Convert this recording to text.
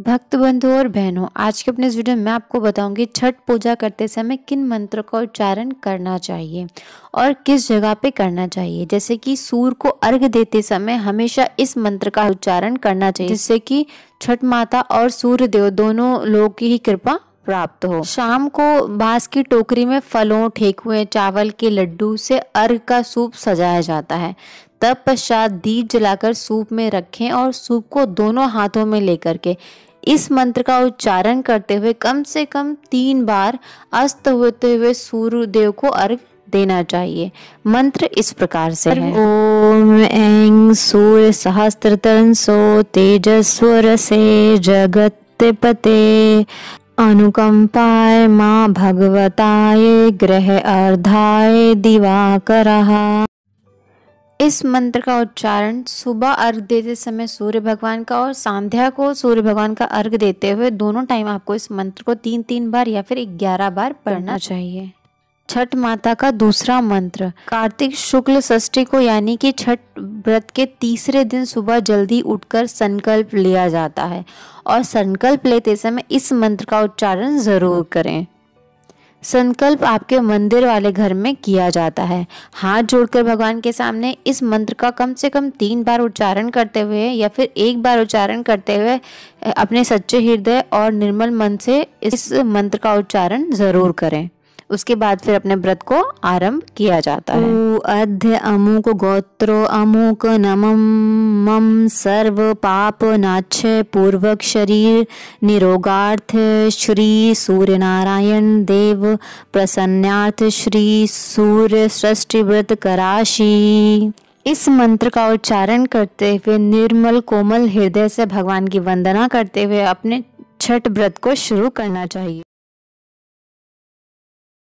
भक्त बंधु और बहनों आज के अपने इस वीडियो में आपको बताऊंगी छठ पूजा करते समय किन मंत्र का उच्चारण करना चाहिए और किस जगह पे करना चाहिए जैसे कि सूर्य को अर्घ देते समय हमेशा इस मंत्र का उच्चारण करना चाहिए जिससे कि छठ माता और सूर्य देव दोनों लोग की ही कृपा प्राप्त हो शाम को बांस की टोकरी में फलों ठेकुए चावल के लड्डू से अर्घ का सूप सजाया जाता है तब पश्चात दीप जलाकर सूप में रखें और सूप को दोनों हाथों में लेकर के इस मंत्र का उच्चारण करते हुए कम से कम तीन बार अस्त होते हुए सूर्य देव को अर्घ देना चाहिए मंत्र इस प्रकार से है ओम ऐं सूर्य सहस्त्र तन सो तेजस्वर से जगत पते अनुकंपाय माँ भगवताय ग्रह अर्धाय दिवाकर इस मंत्र का उच्चारण सुबह अर्घ देते समय सूर्य भगवान का और सांध्या को सूर्य भगवान का अर्घ देते हुए दोनों टाइम आपको इस मंत्र को तीन तीन बार या फिर ग्यारह बार पढ़ना चाहिए छठ माता का दूसरा मंत्र कार्तिक शुक्ल षष्ठी को यानी कि छठ व्रत के तीसरे दिन सुबह जल्दी उठकर संकल्प लिया जाता है और संकल्प लेते समय इस मंत्र का उच्चारण ज़रूर करें संकल्प आपके मंदिर वाले घर में किया जाता है हाथ जोड़कर भगवान के सामने इस मंत्र का कम से कम तीन बार उच्चारण करते हुए या फिर एक बार उच्चारण करते हुए अपने सच्चे हृदय और निर्मल मन से इस मंत्र का उच्चारण ज़रूर करें उसके बाद फिर अपने व्रत को आरंभ किया जाता है अध्य अमुक गोत्रो अमुक नमम मम सर्व पाप नाच्छ पूर्वक शरीर निरोगार्थ श्री सूर्य नारायण देव प्रसन्नार्थ श्री सूर्य सृष्टि व्रत कराशी इस मंत्र का उच्चारण करते हुए निर्मल कोमल हृदय से भगवान की वंदना करते हुए अपने छठ व्रत को शुरू करना चाहिए